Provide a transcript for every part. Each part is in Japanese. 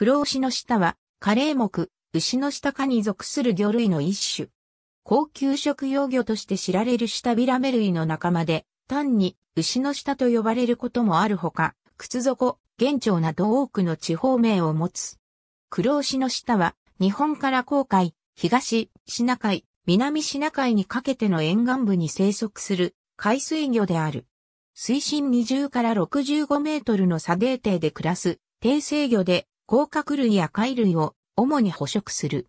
黒牛の下は、カレー目、牛の下科に属する魚類の一種。高級食用魚として知られるシタビラメ類の仲間で、単に牛の下と呼ばれることもあるほか、靴底、現鳥など多くの地方名を持つ。黒牛の下は、日本から航海、東、シナ海、南シナ海にかけての沿岸部に生息する海水魚である。水深20から65メートルの砂泥底で暮らす低生魚で甲殻類や貝類を主に捕食する。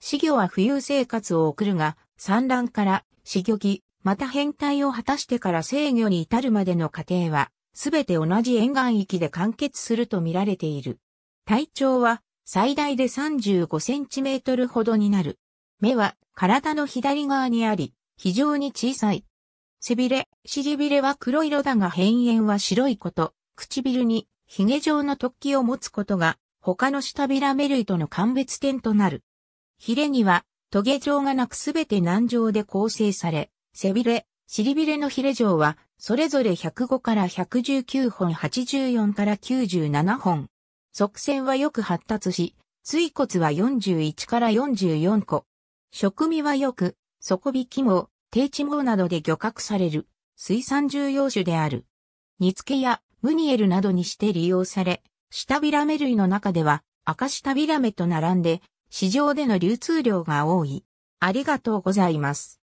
死魚は浮遊生活を送るが、産卵から死魚期、また変態を果たしてから制御に至るまでの過程は、すべて同じ沿岸域で完結すると見られている。体長は最大で35センチメートルほどになる。目は体の左側にあり、非常に小さい。背びれ、尻びれは黒色だが変縁は白いこと、唇に髭状の突起を持つことが他の下びら目類との鑑別点となる。ヒレには、トゲ状がなくすべて軟状で構成され、背びれ、尻びれのヒレ状は、それぞれ105から119本、84から97本。側線はよく発達し、椎骨は41から44個。食味はよく、底引きも低地毛などで漁獲される、水産重要種である。煮付けやムニエルなどにして利用され、下ビラメ類の中では赤下ビラメと並んで市場での流通量が多い。ありがとうございます。